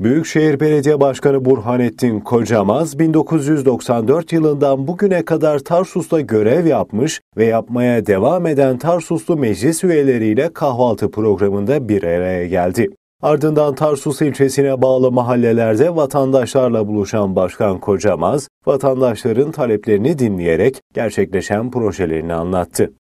Büyükşehir Belediye Başkanı Burhanettin Kocamaz 1994 yılından bugüne kadar Tarsus'ta görev yapmış ve yapmaya devam eden Tarsuslu meclis üyeleriyle kahvaltı programında bir araya geldi. Ardından Tarsus ilçesine bağlı mahallelerde vatandaşlarla buluşan Başkan Kocamaz, vatandaşların taleplerini dinleyerek gerçekleşen projelerini anlattı.